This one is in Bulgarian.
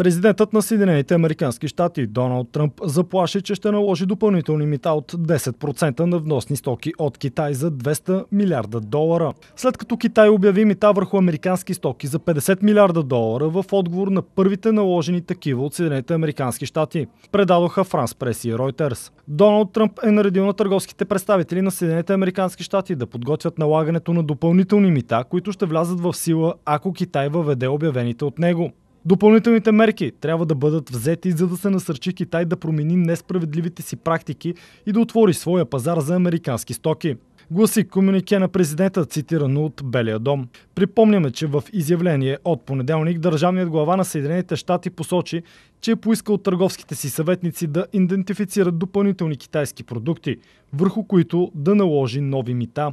Президентът на Съединените Американски щати Доналд Тръмп заплаши, че ще наложи допълнителни мита от 10% на вносни стоки от Китай за 200 милиарда долара. След като Китай обяви мита върху американски стоки за 50 милиарда долара в отговор на първите наложени такива от Съединените Американски щати, предадоха Франс Прес и Ройтерс. Доналд Тръмп е наредил на търговските представители на Съединените Американски щати да подготвят налагането на допълнителни мита, които ще влязат в сила, ако Китай въведе обявените от него. Допълнителните мерки трябва да бъдат взети, за да се насърчи Китай да промени несправедливите си практики и да отвори своя пазар за американски стоки. Гласи комюнике на президента, цитирано от Белия дом. Припомняме, че в изявление от понеделник държавният глава на Съединените щати посочи, че е поискал търговските си съветници да идентифицират допълнителни китайски продукти, върху които да наложи нови мита.